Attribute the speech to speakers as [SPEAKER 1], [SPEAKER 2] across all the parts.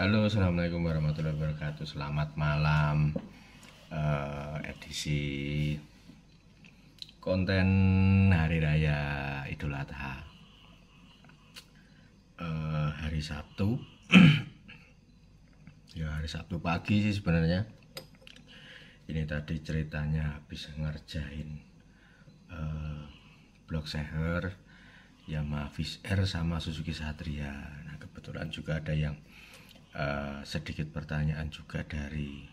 [SPEAKER 1] Halo, assalamualaikum warahmatullahi wabarakatuh. Selamat malam. Uh, edisi konten Hari Raya Idul Adha uh, hari Sabtu. ya hari Sabtu pagi sih sebenarnya. Ini tadi ceritanya habis ngerjain uh, blog seher Yamaha viser R sama Suzuki Satria. Nah kebetulan juga ada yang uh, sedikit pertanyaan juga dari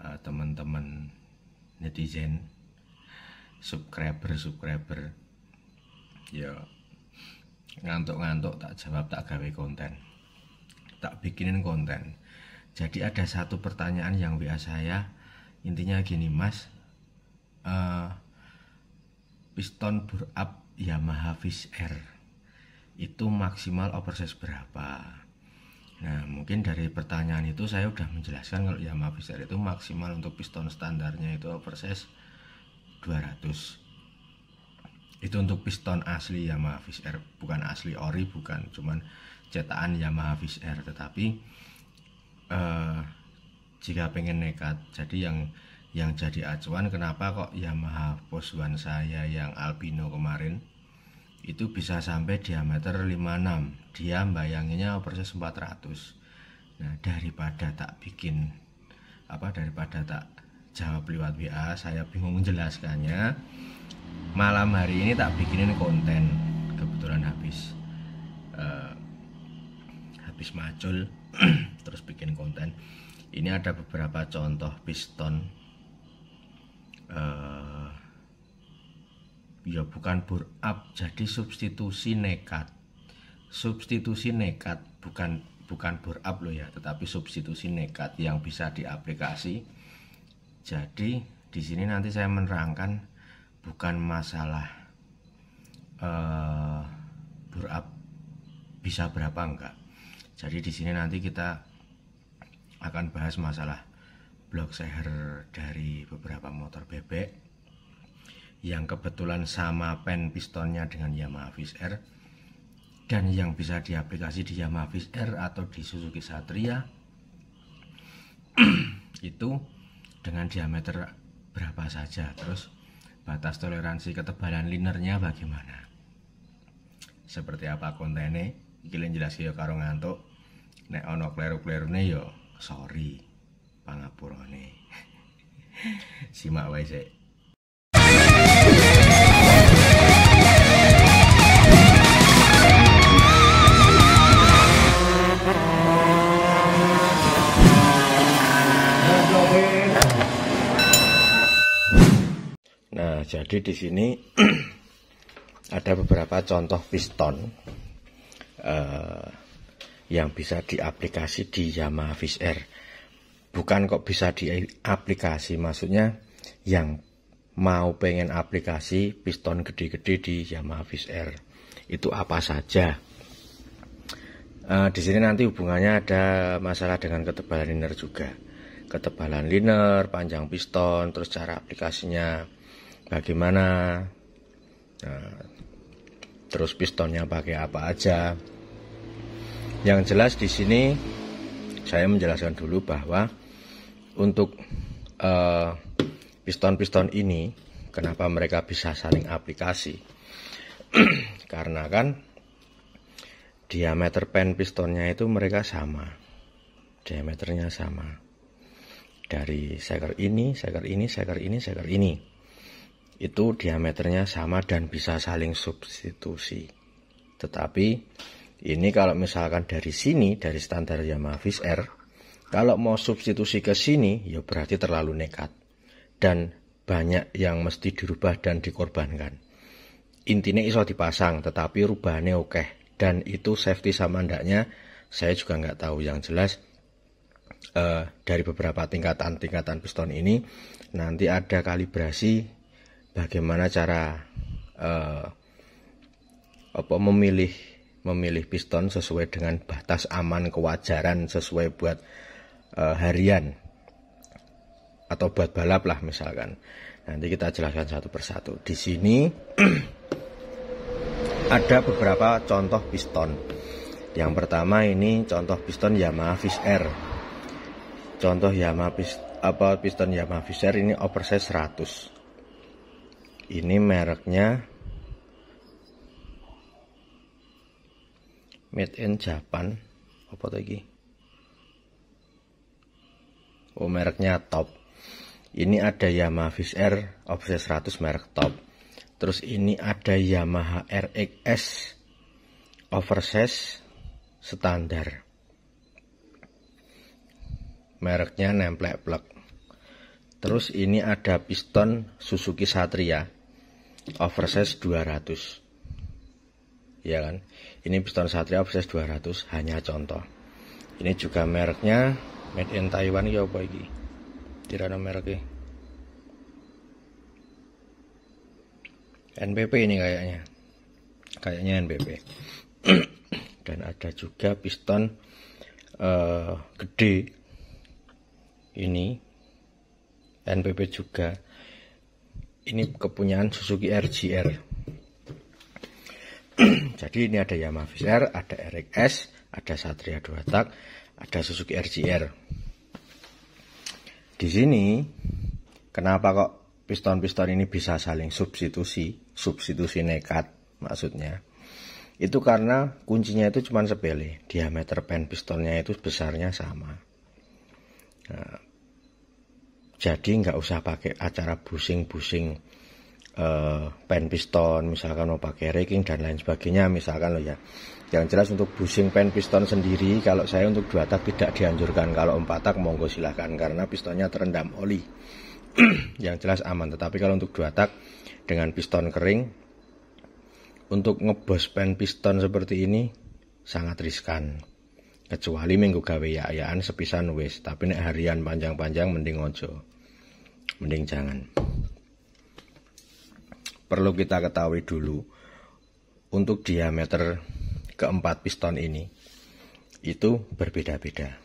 [SPEAKER 1] teman eh, teman-teman netizen subscriber subscriber ya ngantuk-ngantuk tak jawab tak gawe konten tak bikinin konten jadi ada satu pertanyaan yang WA saya intinya gini mas uh, piston bur up Yamaha Fish Air itu maksimal oversize berapa Nah, mungkin dari pertanyaan itu saya sudah menjelaskan kalau Yamaha Vistar itu maksimal untuk piston standarnya itu oversize 200. Itu untuk piston asli Yamaha Vistar, bukan asli ori, bukan cuman cetakan Yamaha Vistar, tetapi eh, jika pengen nekat, jadi yang yang jadi acuan kenapa kok Yamaha Poswan saya yang albino kemarin itu bisa sampai diameter 56 dia bayanginnya persis 400 nah daripada tak bikin apa daripada tak jawab lewat WA saya bingung menjelaskannya malam hari ini tak bikinin konten kebetulan habis uh, habis macul terus bikin konten ini ada beberapa contoh piston uh, ya bukan up jadi substitusi nekat substitusi nekat bukan bukan up loh ya tetapi substitusi nekat yang bisa diaplikasi jadi di sini nanti saya menerangkan bukan masalah uh, up bisa berapa enggak jadi di sini nanti kita akan bahas masalah blok seher dari beberapa motor bebek yang kebetulan sama pen pistonnya dengan Yamaha Fish R dan yang bisa diaplikasi di Yamaha Fish R atau di Suzuki Satria itu dengan diameter berapa saja terus batas toleransi ketebalan linernya bagaimana seperti apa kontennya kalian jelas ya karo ngantuk nek ono kleru-klerune yo sorry pangapurone simak wae Nah, jadi di sini ada beberapa contoh piston eh, yang bisa diaplikasi di Yamaha Fish r. Bukan kok bisa diaplikasi, maksudnya yang mau pengen aplikasi piston gede-gede di Yamaha Fish r itu apa saja. Eh, di sini nanti hubungannya ada masalah dengan ketebalan liner juga, ketebalan liner, panjang piston, terus cara aplikasinya bagaimana nah, nah, terus pistonnya pakai apa aja yang jelas di sini saya menjelaskan dulu bahwa untuk eh, piston-piston uh, ini kenapa mereka bisa saling aplikasi karena kan diameter pen pistonnya itu mereka sama diameternya sama dari seker ini, seker ini, seker ini, seker ini itu diameternya sama dan bisa saling substitusi. Tetapi ini kalau misalkan dari sini dari standar Yamaha Vis R, kalau mau substitusi ke sini ya berarti terlalu nekat dan banyak yang mesti dirubah dan dikorbankan. Intinya iso dipasang tetapi rubahannya oke dan itu safety sama ndaknya saya juga nggak tahu yang jelas uh, dari beberapa tingkatan-tingkatan piston ini nanti ada kalibrasi bagaimana cara uh, apa memilih memilih piston sesuai dengan batas aman kewajaran sesuai buat uh, harian atau buat balap lah misalkan nanti kita jelaskan satu persatu di sini ada beberapa contoh piston yang pertama ini contoh piston Yamaha Fish contoh Yamaha apa piston Yamaha Fish ini oversize 100 ini mereknya made in Japan apa lagi oh mereknya top ini ada Yamaha Fish Air Offset 100 merek top terus ini ada Yamaha RXS oversize standar mereknya nemplek plek terus ini ada piston Suzuki Satria oversize 200 ya kan ini piston Satria oversize 200 hanya contoh ini juga mereknya made in Taiwan ya apa ini tidak ada mereknya NPP ini kayaknya kayaknya NPP dan ada juga piston uh, gede ini NPP juga ini kepunyaan Suzuki RGR jadi ini ada Yamaha VCR, ada RX, ada Satria 2 tak, ada Suzuki RGR di sini kenapa kok piston-piston ini bisa saling substitusi substitusi nekat maksudnya itu karena kuncinya itu cuma sepele diameter pen pistonnya itu besarnya sama nah, jadi nggak usah pakai acara busing-busing uh, pen piston, misalkan mau pakai raking dan lain sebagainya, misalkan lo ya. Yang jelas untuk busing pen piston sendiri, kalau saya untuk dua tak tidak dianjurkan. Kalau empat tak monggo silahkan karena pistonnya terendam oli. yang jelas aman. Tetapi kalau untuk dua tak dengan piston kering, untuk ngebos pen piston seperti ini sangat riskan. Kecuali minggu gawe ya-yaan sepisan wis, tapi nek harian panjang-panjang mending ojo. Mending jangan. Perlu kita ketahui dulu untuk diameter keempat piston ini itu berbeda-beda.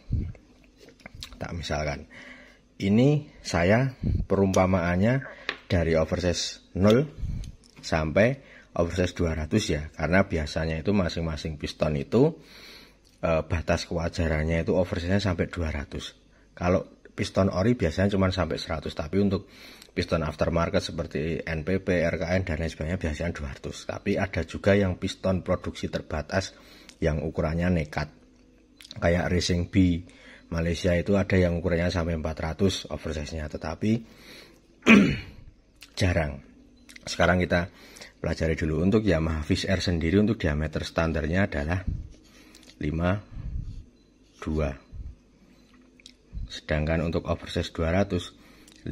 [SPEAKER 1] Tak misalkan ini saya perumpamaannya dari oversize 0 sampai oversize 200 ya karena biasanya itu masing-masing piston itu uh, batas kewajarannya itu oversize sampai 200 kalau piston ori biasanya cuma sampai 100 tapi untuk piston aftermarket seperti NPP, RKN dan lain sebagainya biasanya 200 tapi ada juga yang piston produksi terbatas yang ukurannya nekat kayak Racing B Malaysia itu ada yang ukurannya sampai 400 oversize-nya tetapi jarang sekarang kita pelajari dulu untuk Yamaha Fish Air sendiri untuk diameter standarnya adalah 5 2 sedangkan untuk overseas 200 5 4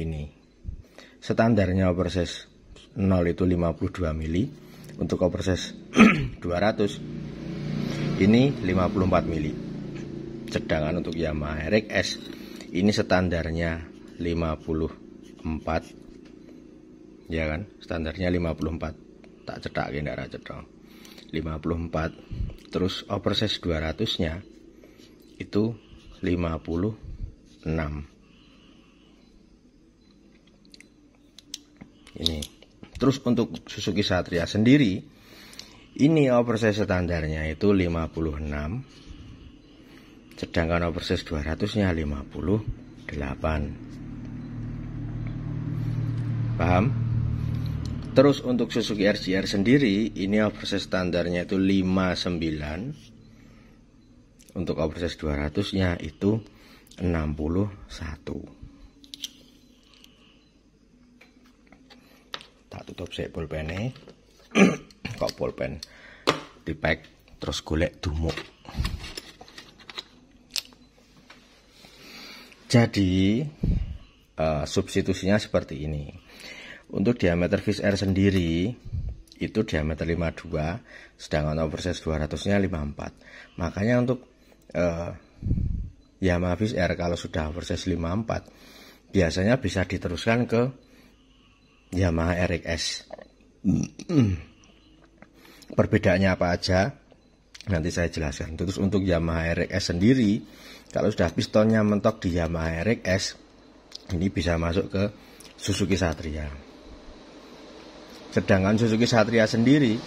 [SPEAKER 1] ini standarnya overseas 0 itu 52 mili untuk overseas 200 ini 54 mili sedangkan untuk Yamaha RX ini standarnya 54 ya kan standarnya 54 tak cetak darah cetak 54 terus oversize 200 nya itu 56 ini terus untuk Suzuki Satria sendiri ini oversize standarnya itu 56 sedangkan oversize 200 nya 58 paham Terus untuk Suzuki RCR sendiri ini overseas standarnya itu 59 untuk overseas 200 nya itu 61 tak tutup sik pulpennya kok pulpen di pack terus golek dumuk jadi uh, substitusinya seperti ini untuk diameter fish air sendiri itu diameter 52 sedangkan oversize 200 nya 54 makanya untuk uh, Yamaha Fish Air kalau sudah oversize 54 biasanya bisa diteruskan ke Yamaha RX perbedaannya apa aja nanti saya jelaskan terus untuk Yamaha RX sendiri kalau sudah pistonnya mentok di Yamaha RX ini bisa masuk ke Suzuki Satria Sedangkan Suzuki Satria sendiri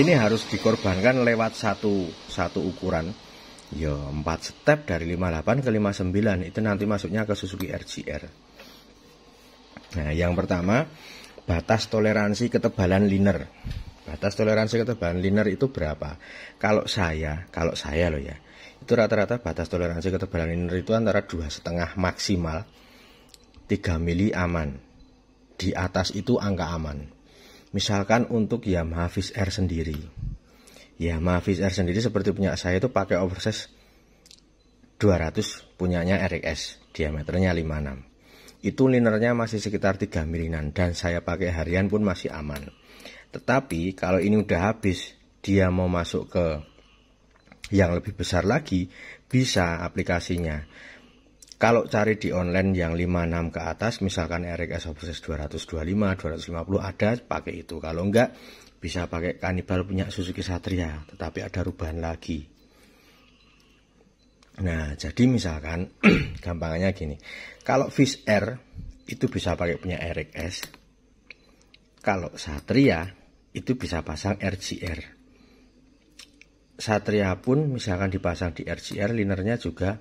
[SPEAKER 1] ini harus dikorbankan lewat satu satu ukuran ya 4 step dari 58 ke 59 itu nanti masuknya ke Suzuki RCR. nah yang pertama batas toleransi ketebalan liner batas toleransi ketebalan liner itu berapa kalau saya kalau saya loh ya itu rata-rata batas toleransi ketebalan liner itu antara dua setengah maksimal 3 mili aman di atas itu angka aman. Misalkan untuk Yamaha Fish R sendiri. Yamaha Fish R sendiri seperti punya saya itu pakai oversize 200 punyanya RX diameternya 56. Itu linernya masih sekitar 3 milinan dan saya pakai harian pun masih aman. Tetapi kalau ini udah habis, dia mau masuk ke yang lebih besar lagi, bisa aplikasinya. Kalau cari di online yang 56 ke atas, misalkan RX Obuses 225, 250 ada pakai itu. Kalau enggak, bisa pakai kanibal punya Suzuki Satria, tetapi ada rubahan lagi. Nah, jadi misalkan gampangnya gini. Kalau Fish R itu bisa pakai punya Eric S. Kalau Satria itu bisa pasang RGR. Satria pun misalkan dipasang di RGR, linernya juga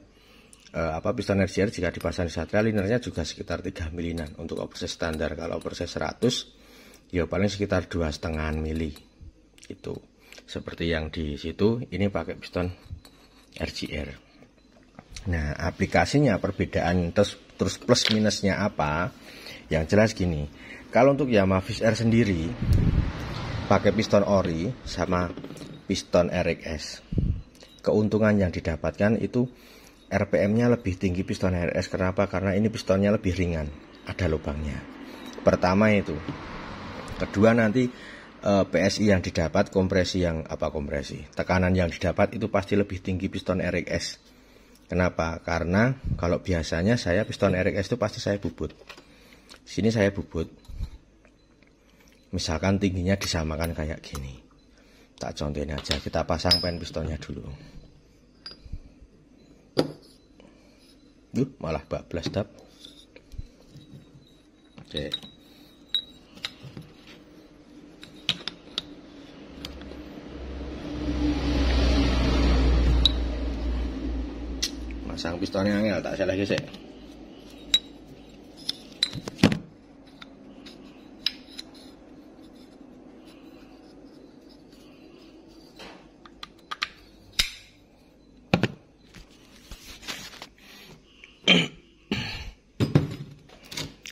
[SPEAKER 1] eh, apa piston RCR jika dipasang di satria linernya juga sekitar 3 milinan untuk overset standar kalau overset 100 ya paling sekitar dua setengah mili itu seperti yang di situ ini pakai piston RCR nah aplikasinya perbedaan terus terus plus minusnya apa yang jelas gini kalau untuk Yamaha Fish Air sendiri pakai piston ori sama piston RX keuntungan yang didapatkan itu RPM-nya lebih tinggi piston RS. Kenapa? Karena ini pistonnya lebih ringan, ada lubangnya. Pertama itu. Kedua nanti eh, PSI yang didapat, kompresi yang apa kompresi, tekanan yang didapat itu pasti lebih tinggi piston R&S. Kenapa? Karena kalau biasanya saya piston R&S itu pasti saya bubut. Sini saya bubut. Misalkan tingginya disamakan kayak gini. Tak contohin aja, kita pasang pen pistonnya dulu. Yuh, malah bablas dap. oke, Masang pistolnya angel, tak salah gesek.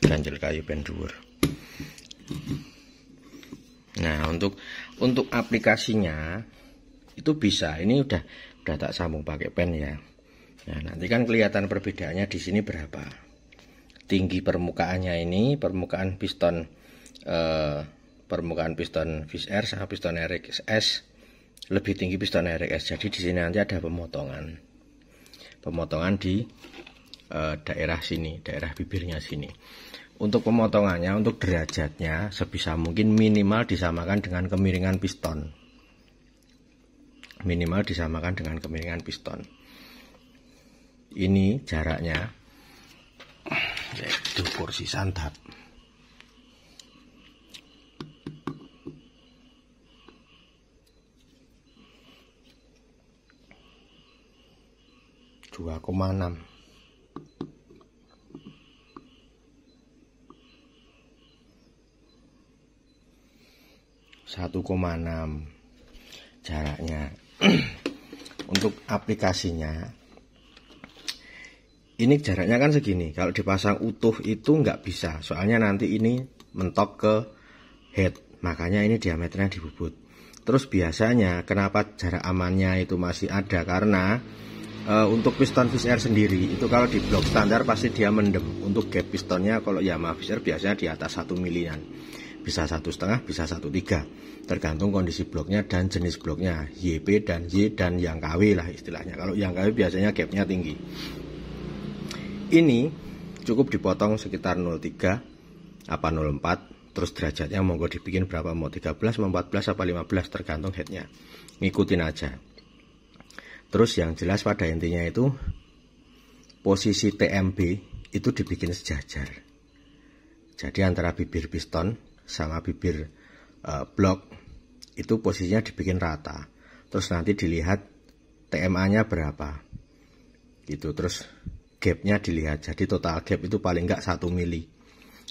[SPEAKER 1] ganjel kayu pendur nah untuk untuk aplikasinya itu bisa ini udah udah tak sambung pakai pen ya nah nanti kan kelihatan perbedaannya di sini berapa tinggi permukaannya ini permukaan piston eh, permukaan piston fish sama piston RXS lebih tinggi piston RXS jadi di sini nanti ada pemotongan pemotongan di eh, daerah sini daerah bibirnya sini untuk pemotongannya, untuk derajatnya sebisa mungkin minimal disamakan dengan kemiringan piston. Minimal disamakan dengan kemiringan piston. Ini jaraknya itu kursi santap. dua koma enam 1,6 jaraknya untuk aplikasinya ini jaraknya kan segini kalau dipasang utuh itu nggak bisa soalnya nanti ini mentok ke head makanya ini diameternya dibubut terus biasanya kenapa jarak amannya itu masih ada karena e, untuk piston VCR sendiri itu kalau di blok standar pasti dia mendem untuk gap pistonnya kalau Yamaha VCR biasanya di atas 1 milian bisa satu setengah bisa satu tiga tergantung kondisi bloknya dan jenis bloknya YP dan Y dan yang KW lah istilahnya kalau yang KW biasanya gapnya tinggi ini cukup dipotong sekitar 03 apa 04 terus derajatnya monggo dibikin berapa mau 13 mau 14 apa 15 tergantung headnya ngikutin aja terus yang jelas pada intinya itu posisi TMB itu dibikin sejajar jadi antara bibir piston sama bibir e, blok itu posisinya dibikin rata terus nanti dilihat TMA-nya berapa gitu terus gapnya dilihat jadi total gap itu paling enggak 1 mili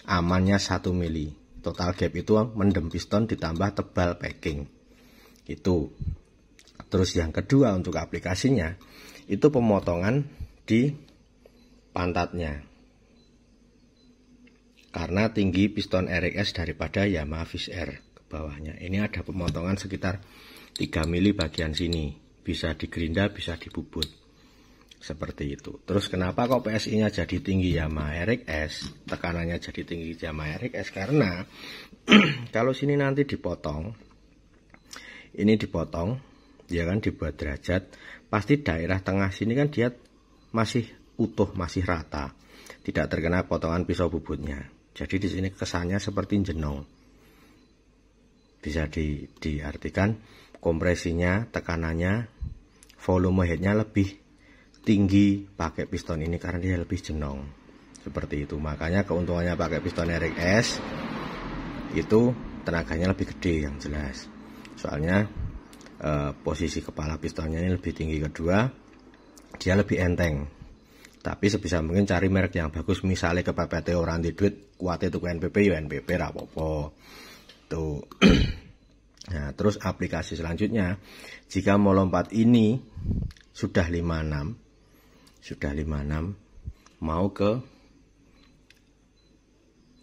[SPEAKER 1] amannya 1 mili total gap itu mendem piston ditambah tebal packing itu, terus yang kedua untuk aplikasinya itu pemotongan di pantatnya karena tinggi piston RX daripada Yamaha Fish Air ke bawahnya. Ini ada pemotongan sekitar 3 mili bagian sini. Bisa digerinda, bisa dibubut. Seperti itu. Terus kenapa kok PSI-nya jadi tinggi Yamaha RX? Tekanannya jadi tinggi Yamaha RX karena kalau sini nanti dipotong ini dipotong ya kan dibuat derajat pasti daerah tengah sini kan dia masih utuh masih rata tidak terkena potongan pisau bubutnya jadi di sini kesannya seperti jenong. Bisa di, diartikan kompresinya, tekanannya, volume headnya lebih tinggi pakai piston ini karena dia lebih jenong. Seperti itu. Makanya keuntungannya pakai piston Eric S itu tenaganya lebih gede yang jelas. Soalnya eh, posisi kepala pistonnya ini lebih tinggi kedua, dia lebih enteng tapi sebisa mungkin cari merek yang bagus misalnya ke PPT orang di duit itu ke NPP ya NPP rapopo tuh nah terus aplikasi selanjutnya jika mau lompat ini sudah 56 sudah 56 mau ke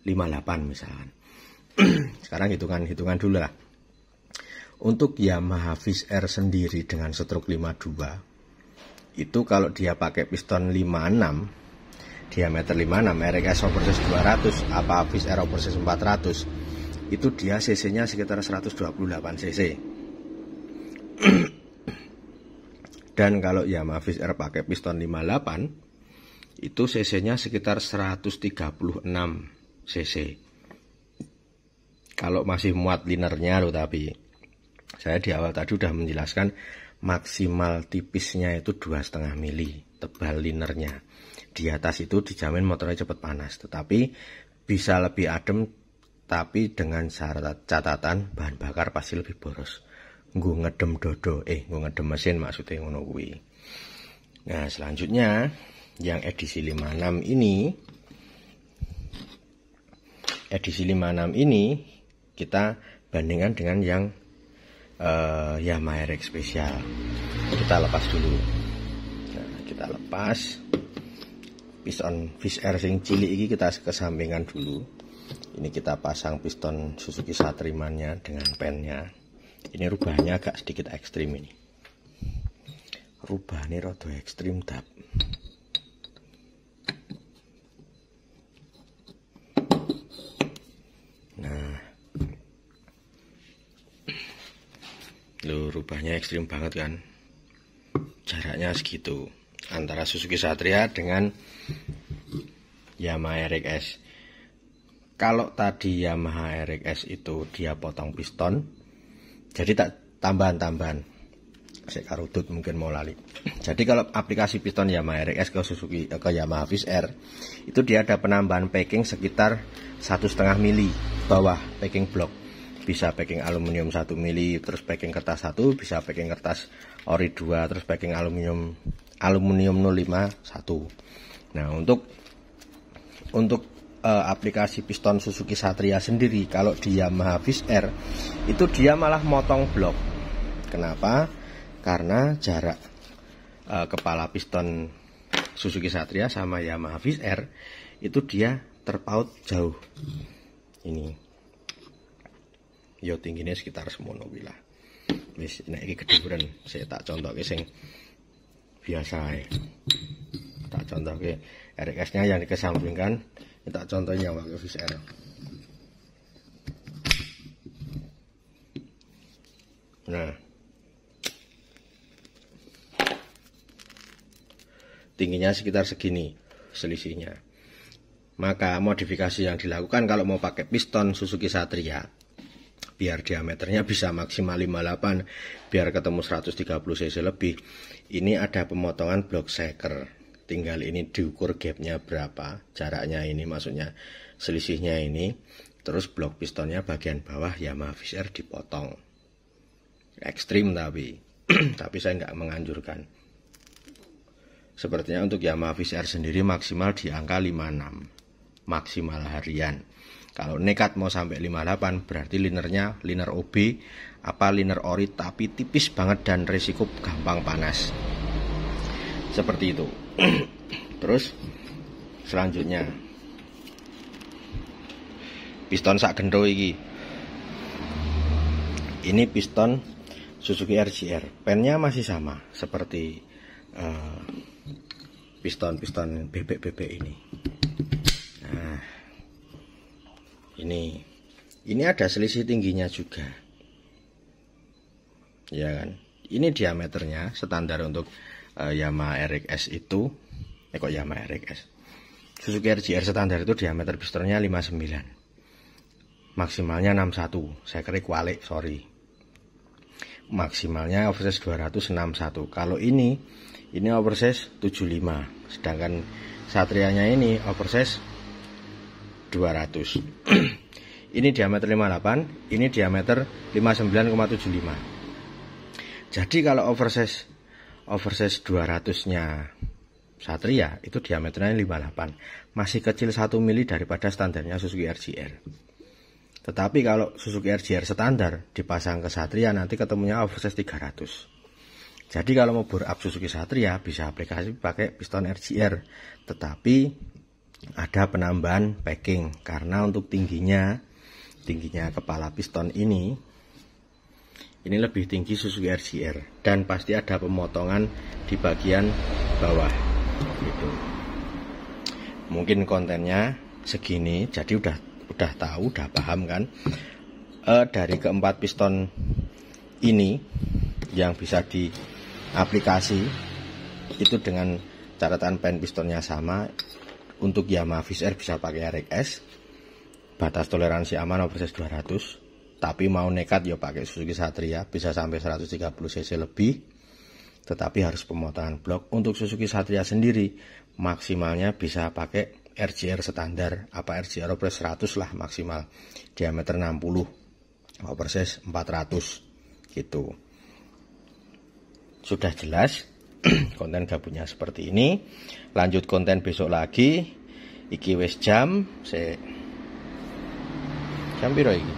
[SPEAKER 1] 58 misalkan sekarang hitungan hitungan dulu lah untuk Yamaha Fish R sendiri dengan stroke 52 itu kalau dia pakai piston 56 diameter 56 merek SO versus 200 apa Avis Aero versus 400 itu dia cc nya sekitar 128 cc dan kalau Yamaha Avis R pakai piston 58 itu cc nya sekitar 136 cc kalau masih muat linernya loh tapi saya di awal tadi udah menjelaskan maksimal tipisnya itu dua setengah mili tebal linernya di atas itu dijamin motornya cepat panas tetapi bisa lebih adem tapi dengan syarat catatan bahan bakar pasti lebih boros gue ngedem dodo eh gue ngedem mesin maksudnya ngono kuwi nah selanjutnya yang edisi 56 ini edisi 56 ini kita bandingkan dengan yang uh, eh, Yamaha RX spesial kita lepas dulu nah, kita lepas piston fish air sing cilik ini kita kesampingan dulu ini kita pasang piston Suzuki Satrimannya dengan pennya ini rubahnya agak sedikit ekstrim ini rubahnya rodo ekstrim tapi lu rubahnya ekstrim banget kan? Jaraknya segitu antara Suzuki Satria dengan Yamaha RX-S. Kalau tadi Yamaha RX-S itu dia potong piston, jadi tak tambahan-tambahan. Saya karutut mungkin mau lali. Jadi kalau aplikasi piston Yamaha RX ke Suzuki eh, ke Yamaha Vis R itu dia ada penambahan packing sekitar 1,5 mili bawah packing block bisa packing aluminium 1 mili terus packing kertas 1 bisa packing kertas ori 2 terus packing aluminium aluminium 05 1 nah untuk untuk uh, aplikasi piston Suzuki Satria sendiri kalau di Yamaha Vis R itu dia malah motong blok kenapa karena jarak uh, kepala piston Suzuki Satria sama Yamaha Vis R itu dia terpaut jauh ini ya tingginya sekitar semono wilah mis nek iki keduren saya tak contohke sing biasa ya. tak contohke RX nya yang dikesampingkan kita contohnya pakai fish nah tingginya sekitar segini selisihnya maka modifikasi yang dilakukan kalau mau pakai piston Suzuki Satria biar diameternya bisa maksimal 58 biar ketemu 130 cc lebih ini ada pemotongan blok seker tinggal ini diukur gapnya berapa jaraknya ini maksudnya selisihnya ini terus blok pistonnya bagian bawah Yamaha VSR dipotong ekstrim tapi tapi saya nggak menganjurkan sepertinya untuk Yamaha VSR sendiri maksimal di angka 56 maksimal harian kalau nekat mau sampai 58 berarti linernya liner OB apa liner ori tapi tipis banget dan resiko gampang panas. Seperti itu. Terus selanjutnya piston sak gendro iki. Ini piston Suzuki RCR. Pennya masih sama seperti eh, piston-piston bebek-bebek ini. ini ini ada selisih tingginya juga ya kan ini diameternya standar untuk uh, Yamaha RX-S itu eh kok Yamaha RX-S Suzuki RGR standar itu diameter pistonnya 59 maksimalnya 61 saya kira kualik sorry maksimalnya oversize 261 kalau ini ini oversize 75 sedangkan satrianya ini oversize 200 ini diameter 58 ini diameter 59,75 jadi kalau oversize oversize 200 nya Satria itu diameternya 58 masih kecil 1 mili daripada standarnya Suzuki RCR. tetapi kalau Suzuki RCR standar dipasang ke Satria nanti ketemunya oversize 300 jadi kalau mau bore up Suzuki Satria bisa aplikasi pakai piston RCR. tetapi ada penambahan packing karena untuk tingginya tingginya kepala piston ini ini lebih tinggi Suzuki RCR dan pasti ada pemotongan di bagian bawah gitu mungkin kontennya segini jadi udah udah tahu udah paham kan e, dari keempat piston ini yang bisa di aplikasi itu dengan catatan pen pistonnya sama untuk Yamaha Fish Air bisa pakai RX batas toleransi aman overseas 200 tapi mau nekat ya pakai Suzuki Satria bisa sampai 130 cc lebih tetapi harus pemotongan blok untuk Suzuki Satria sendiri maksimalnya bisa pakai RCR standar apa RCR Opress 100 lah maksimal diameter 60 Opress 400 gitu sudah jelas konten gabutnya seperti ini lanjut konten besok lagi iki wis jam se jam piro iki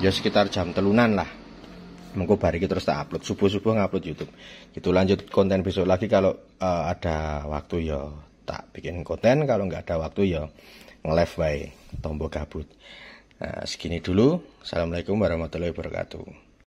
[SPEAKER 1] ya sekitar jam telunan lah monggo bari terus tak upload subuh-subuh ngupload YouTube gitu lanjut konten besok lagi kalau uh, ada waktu ya tak bikin konten kalau nggak ada waktu ya nge-live by tombol kabut nah, eh, segini dulu assalamualaikum warahmatullahi wabarakatuh